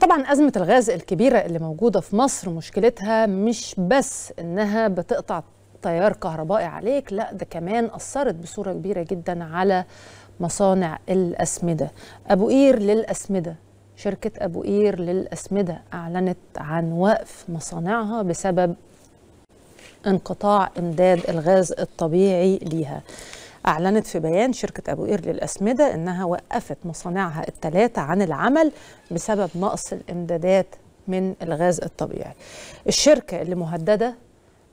طبعا أزمة الغاز الكبيرة اللي موجودة في مصر مشكلتها مش بس إنها بتقطع تيار كهربائي عليك لا ده كمان أثرت بصورة كبيرة جدا على مصانع الأسمدة أبو قير للأسمدة شركة أبو قير للأسمدة أعلنت عن وقف مصانعها بسبب انقطاع إمداد الغاز الطبيعي ليها أعلنت في بيان شركة أبو قير للأسمدة أنها وقفت مصانعها التلاتة عن العمل بسبب نقص الإمدادات من الغاز الطبيعي الشركة اللي مهددة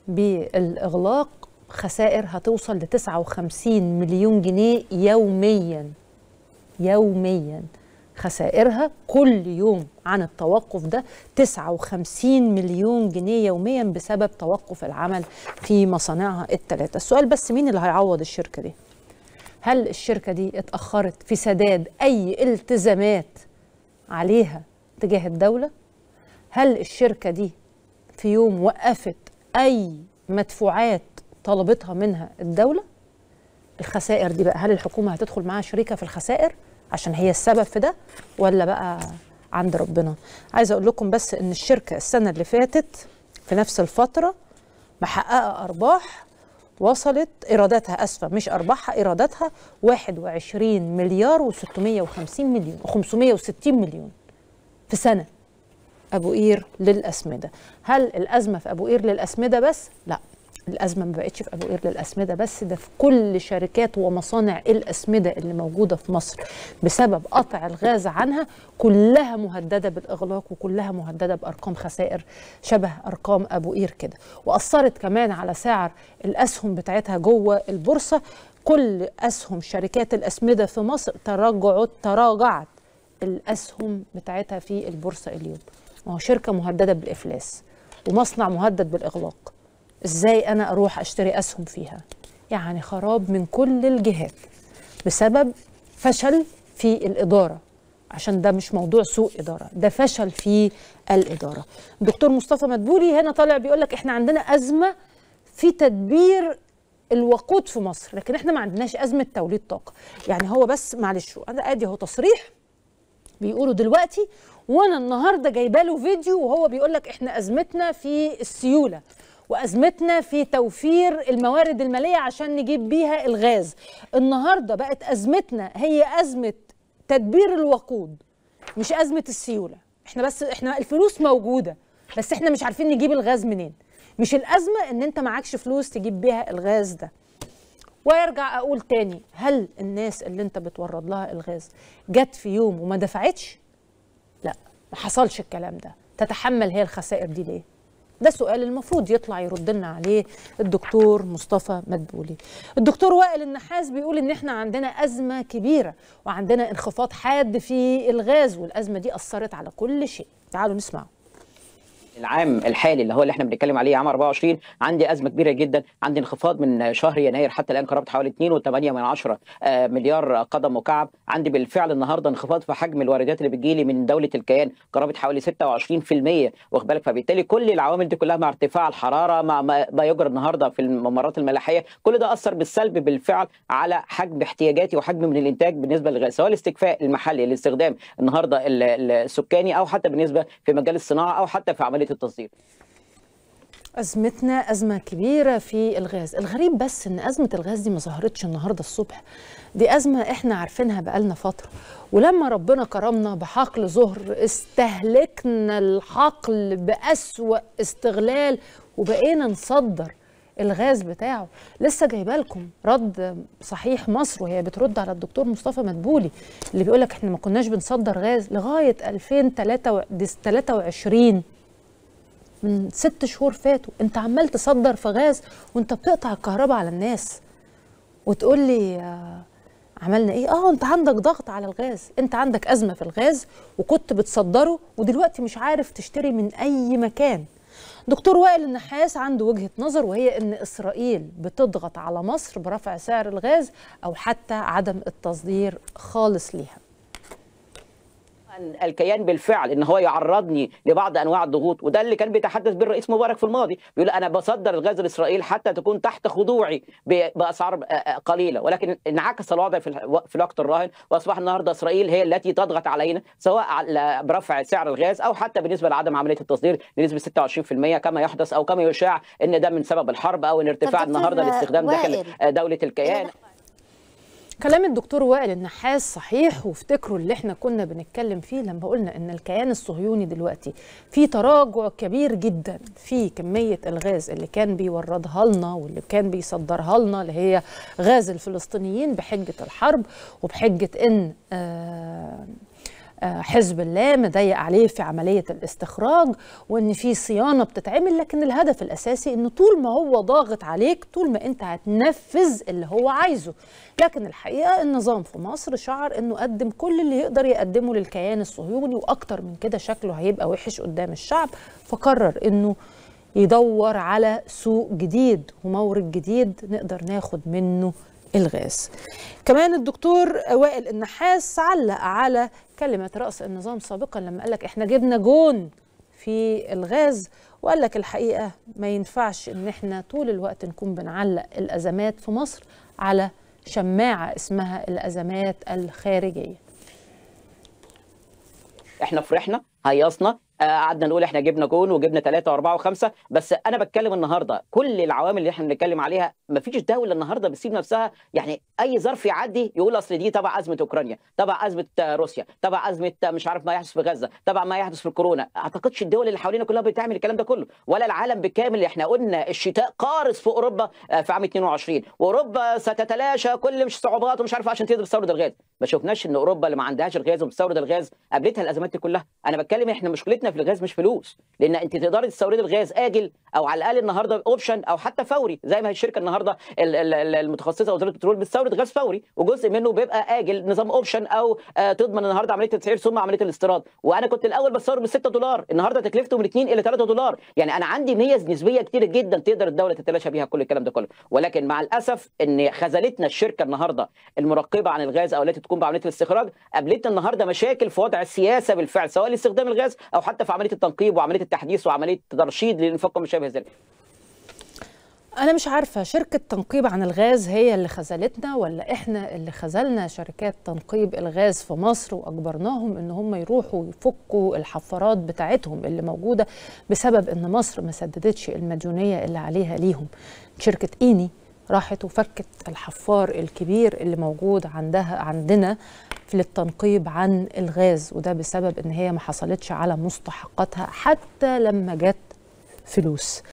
بالإغلاق خسائر هتوصل ل 59 مليون جنيه يوميا يوميا خسائرها كل يوم عن التوقف ده 59 مليون جنيه يوميا بسبب توقف العمل في مصانعها الثلاثه السؤال بس مين اللي هيعوض الشركه دي هل الشركة دي اتأخرت في سداد أي التزامات عليها تجاه الدولة؟ هل الشركة دي في يوم وقفت أي مدفوعات طلبتها منها الدولة؟ الخسائر دي بقى هل الحكومة هتدخل معاها شريكة في الخسائر عشان هي السبب في ده ولا بقى عند ربنا؟ عايزة أقول لكم بس إن الشركة السنة اللي فاتت في نفس الفترة محققة أرباح وصلت ايراداتها اسفه مش ارباحها ايراداتها 21 مليار و650 مليون و560 مليون في سنه ابو قير للاسمده هل الازمه في ابو قير للاسمده بس لا الازمه ما بقتش في ابو قير للاسمده بس ده في كل شركات ومصانع الاسمده اللي موجوده في مصر بسبب قطع الغاز عنها كلها مهدده بالاغلاق وكلها مهدده بارقام خسائر شبه ارقام ابو قير كده واثرت كمان على سعر الاسهم بتاعتها جوه البورصه كل اسهم شركات الاسمده في مصر تراجعت تراجعت الاسهم بتاعتها في البورصه اليوم ما هو شركه مهدده بالافلاس ومصنع مهدد بالاغلاق ازاي انا اروح اشتري اسهم فيها يعني خراب من كل الجهات بسبب فشل في الاداره عشان ده مش موضوع سوء اداره ده فشل في الاداره دكتور مصطفى مدبولي هنا طالع بيقول لك احنا عندنا ازمه في تدبير الوقود في مصر لكن احنا ما عندناش ازمه توليد طاقه يعني هو بس معلش انا ادي اهو تصريح بيقوله دلوقتي وانا النهارده جايبه له فيديو وهو بيقول لك احنا ازمتنا في السيوله وازمتنا في توفير الموارد الماليه عشان نجيب بيها الغاز النهارده بقت ازمتنا هي ازمه تدبير الوقود مش ازمه السيوله احنا بس احنا الفلوس موجوده بس احنا مش عارفين نجيب الغاز منين مش الازمه ان انت معكش فلوس تجيب بيها الغاز ده وارجع اقول تاني هل الناس اللي انت بتورد لها الغاز جت في يوم وما دفعتش لا ما حصلش الكلام ده تتحمل هي الخسائر دي ليه ده سؤال المفروض يطلع يرد لنا عليه الدكتور مصطفى مدبولي الدكتور وائل النحاس بيقول ان احنا عندنا ازمه كبيره وعندنا انخفاض حاد في الغاز والازمه دي اثرت على كل شيء تعالوا نسمعه العام الحالي اللي هو اللي احنا بنتكلم عليه عام 24 عندي ازمه كبيره جدا عندي انخفاض من شهر يناير حتى الان قرابه حوالي 2.8 آه، مليار قدم مكعب عندي بالفعل النهارده انخفاض في حجم الواردات اللي بتجي لي من دوله الكيان قرابه حوالي 26% واخد بالك فبالتالي كل العوامل دي كلها مع ارتفاع الحراره مع ما يجرى النهارده في الممرات الملاحيه كل ده اثر بالسلب بالفعل على حجم احتياجاتي وحجم من الانتاج بالنسبه للغاز سواء الاستكفاء المحلي الاستخدام النهارده السكاني او حتى بالنسبه في مجال الصناعه او حتى في عمليه عمليه التصدير أزمتنا أزمة كبيرة في الغاز الغريب بس أن أزمة الغاز دي ما ظهرتش النهاردة الصبح دي أزمة إحنا عارفينها بقالنا فترة ولما ربنا كرمنا بحقل ظهر استهلكنا الحقل بأسوأ استغلال وبقينا نصدر الغاز بتاعه لسه جايبه لكم رد صحيح مصر وهي بترد على الدكتور مصطفى مدبولي اللي بيقول لك احنا ما كناش بنصدر غاز لغايه 2023 من ست شهور فاتوا انت عمال تصدر في غاز وانت بتقطع الكهرباء على الناس وتقول لي آه، عملنا ايه اه انت عندك ضغط على الغاز انت عندك ازمه في الغاز وكنت بتصدره ودلوقتي مش عارف تشتري من اي مكان دكتور وائل النحاس عنده وجهه نظر وهي ان اسرائيل بتضغط على مصر برفع سعر الغاز او حتى عدم التصدير خالص ليها الكيان بالفعل ان هو يعرضني لبعض انواع الضغوط وده اللي كان بيتحدث به الرئيس مبارك في الماضي بيقول انا بصدر الغاز لاسرائيل حتى تكون تحت خضوعي باسعار قليله ولكن انعكس الوضع في الوقت الراهن واصبح النهارده اسرائيل هي التي تضغط علينا سواء برفع سعر الغاز او حتى بالنسبه لعدم عمليه التصدير بنسبه 26% كما يحدث او كما يشاع ان ده من سبب الحرب او ان ارتفاع النهارده لاستخدام داخل دوله الكيان كلام الدكتور وائل النحاس صحيح وافتكروا اللي احنا كنا بنتكلم فيه لما قلنا ان الكيان الصهيوني دلوقتي في تراجع كبير جدا في كمية الغاز اللي كان بيوردها لنا واللي كان بيصدرها لنا اللي هي غاز الفلسطينيين بحجة الحرب وبحجة ان آه حزب الله مضيق عليه في عملية الاستخراج وان في صيانة بتتعمل لكن الهدف الاساسي ان طول ما هو ضاغط عليك طول ما انت هتنفذ اللي هو عايزه لكن الحقيقة النظام في مصر شعر انه قدم كل اللي يقدر يقدمه للكيان الصهيوني واكتر من كده شكله هيبقى وحش قدام الشعب فقرر انه يدور على سوق جديد ومورد جديد نقدر ناخد منه الغاز كمان الدكتور وائل النحاس علق على كلمة رأس النظام سابقا لما قال لك احنا جبنا جون في الغاز وقال لك الحقيقة ما ينفعش ان احنا طول الوقت نكون بنعلق الأزمات في مصر على شماعة اسمها الأزمات الخارجية احنا فرحنا هيصنا آه، قعدنا نقول احنا جبنا جون وجبنا ثلاثه واربعه وخمسه بس انا بتكلم النهارده كل العوامل اللي احنا بنتكلم عليها ما فيش دوله النهارده بتسيب نفسها يعني اي ظرف يعدي يقول اصل دي تبع ازمه اوكرانيا تبع ازمه آه، روسيا تبع ازمه آه، مش عارف ما يحدث في غزه تبع ما يحدث في الكورونا اعتقدش الدول اللي حوالينا كلها بتعمل الكلام ده كله ولا العالم بالكامل احنا قلنا الشتاء قارس في اوروبا في عام 22 واوروبا ستتلاشى كل مش صعوبات ومش عارف إيه عشان تقدر تستورد الغاز ما شفناش ان اوروبا اللي ما عندهاش الغاز وبتستورد الغاز قابلتها الازمات دي كلها انا بتكلم احنا مشكلتنا في الغاز مش فلوس لان انت تقدري تستوردي الغاز اجل او على الاقل النهارده اوبشن او حتى فوري زي ما هي الشركه النهارده المتخصصه وزاره البترول بتستورد غاز فوري وجزء منه بيبقى اجل نظام اوبشن او آه، تضمن النهارده عمليه التسعير ثم عمليه الاستيراد وانا كنت الاول بستورد ب 6 دولار النهارده تكلفته من 2 الى 3 دولار يعني انا عندي ميز نسبيه كتير جدا تقدر الدوله تتلاشى بيها كل الكلام ده كله ولكن مع الاسف ان خذلتنا الشركه النهارده المراقبه عن الغاز او التي تقوم بعمليه الاستخراج قابلتنا النهارده مشاكل في وضع السياسه بالفعل سواء لاستخدام الغاز او حتى حتى في عمليه التنقيب وعمليه التحديث وعمليه ترشيد للانفاق وما شابه ذلك أنا مش عارفة شركة تنقيب عن الغاز هي اللي خذلتنا ولا إحنا اللي خذلنا شركات تنقيب الغاز في مصر وأجبرناهم إن هم يروحوا يفكوا الحفارات بتاعتهم اللي موجودة بسبب إن مصر ما سددتش المديونية اللي عليها ليهم شركة إيني راحت وفكت الحفار الكبير اللي موجود عندها عندنا للتنقيب عن الغاز وده بسبب ان هي ما حصلتش على مستحقاتها حتى لما جت فلوس